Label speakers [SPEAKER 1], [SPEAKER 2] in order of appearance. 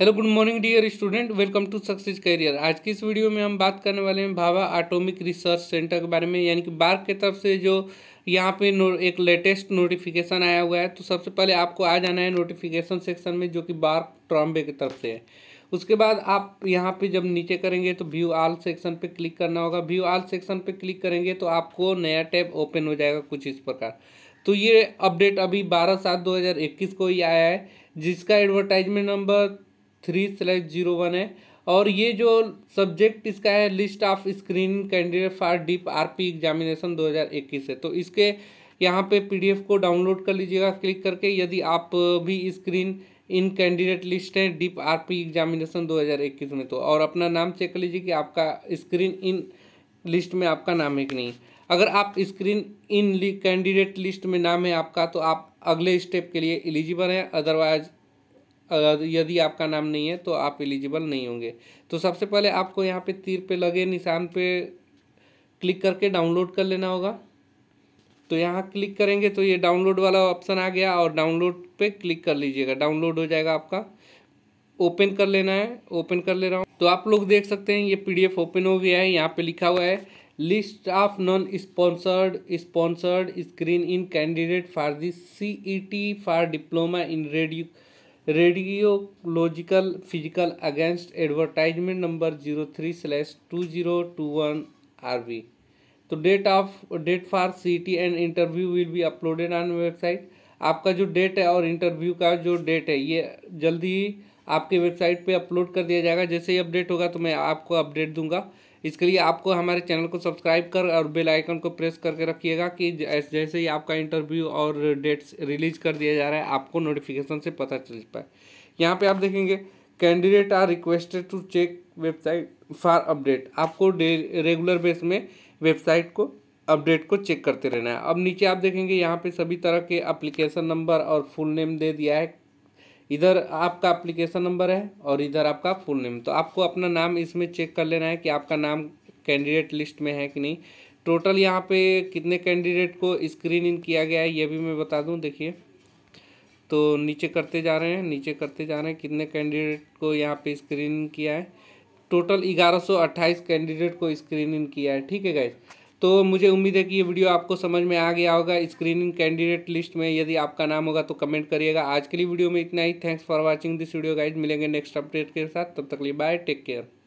[SPEAKER 1] hello good morning dear student welcome to Success Career आज की इस वीडियो में हम बात करने वाले हैं भाभा ऑटोमिक रिसर्च सेंटर के बारे में यानी कि बार्क की तरफ से जो यहाँ पे नो, एक लेटेस्ट नोटिफिकेशन आया हुआ है तो सबसे पहले आपको आ जाना है नोटिफिकेशन सेक्शन में जो कि बार्क ट्रॉम्बे की तरफ से है उसके बाद आप यहाँ पर जब नीचे करेंगे तो व्यू आल सेक्शन पर क्लिक करना होगा व्यू आल सेक्शन पर क्लिक करेंगे तो आपको नया टैब ओपन हो जाएगा कुछ इस प्रकार तो ये अपडेट अभी बारह सात दो हज़ार इक्कीस को ही आया है जिसका advertisement number three slash zero one है और ये जो सब्जेक्ट इसका है list of screen candidate for Dip RP examination 2021 है तो इसके यहाँ पे पीडीएफ को डाउनलोड कर लीजिएगा क्लिक करके यदि आप भी स्क्रीन इन कैंडिडेट लिस्ट हैं डीप आरपी एग्जामिनेशन 2021 में तो और अपना नाम चेक कर लीजिए कि आपका स्क्रीन इन लिस्ट में आपका नाम है कि नहीं अगर आप स्क्रीन इन कैंडिडेट लिस्ट में नाम है आपका तो आप अगले स्टेप के लिए एलिजिबल हैं अदरवाइज यदि आपका नाम नहीं है तो आप एलिजिबल नहीं होंगे तो सबसे पहले आपको यहाँ पे तीर पे लगे निशान पे क्लिक करके डाउनलोड कर लेना होगा तो यहाँ क्लिक करेंगे तो ये डाउनलोड वाला ऑप्शन आ गया और डाउनलोड पे क्लिक कर लीजिएगा डाउनलोड हो जाएगा आपका ओपन कर लेना है ओपन कर ले रहा हूँ तो आप लोग देख सकते हैं ये पी ओपन हो गया है यहाँ पर लिखा हुआ है list of non sponsored sponsored screen in candidate for this C E T for diploma in radio radiological physical against advertisement number zero three slash two zero two one R B तो date of date for C T and interview will be uploaded on website आपका जो date है और interview का जो date है ये जल्दी ही आपके वेबसाइट पे अपलोड कर दिया जाएगा जैसे ही अपडेट होगा तो मैं आपको अपडेट दूंगा इसके लिए आपको हमारे चैनल को सब्सक्राइब कर और बेल आइकन को प्रेस करके रखिएगा कि जैसे ही आपका इंटरव्यू और डेट्स रिलीज कर दिया जा रहा है आपको नोटिफिकेशन से पता चल पाए यहाँ पे आप देखेंगे candidate are requested to check website for update आपको रेगुलर बेस में वेबसाइट को अपडेट को चेक करते रहना है अब नीचे आप देखेंगे यहाँ पे सभी तरह के अप्लीकेशन नंबर और फुल नेम दे दिया है इधर आपका अप्लीकेशन नंबर है और इधर आपका फुल नेम तो आपको अपना नाम इसमें चेक कर लेना है कि आपका नाम कैंडिडेट लिस्ट में है कि नहीं टोटल यहाँ पे कितने कैंडिडेट को स्क्रीन इन किया गया है ये भी मैं बता दूँ देखिए तो नीचे करते जा रहे हैं नीचे करते जा रहे हैं कितने कैंडिडेट को यहाँ पे स्क्रीन किया है टोटल ग्यारह कैंडिडेट को स्क्रीन इन किया है ठीक है गाइज तो मुझे उम्मीद है कि ये वीडियो आपको समझ में आ गया होगा स्क्रीनिंग कैंडिडेट लिस्ट में यदि आपका नाम होगा तो कमेंट करिएगा आज के लिए वीडियो में इतना ही thanks for watching this video guys मिलेंगे नेक्स्ट अपडेट के साथ तब तक लिए बाय टेक केयर